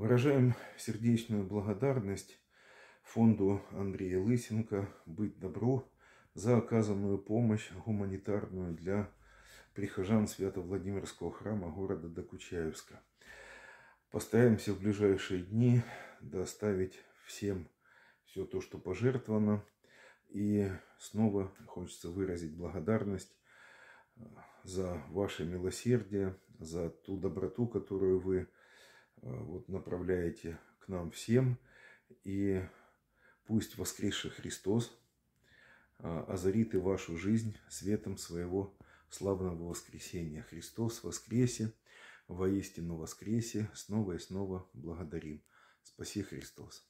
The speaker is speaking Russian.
Выражаем сердечную благодарность фонду Андрея Лысенко «Быть добро» за оказанную помощь гуманитарную для прихожан Свято-Владимирского храма города Докучаевска. Постараемся в ближайшие дни доставить всем все то, что пожертвовано. И снова хочется выразить благодарность э, за ваше милосердие, за ту доброту, которую вы Э, вот направляете к нам всем. И пусть воскресший Христос э, озарит и вашу жизнь светом своего славного воскресения. Христос воскресе, воистину воскресе, снова и снова благодарим. Спаси Христос!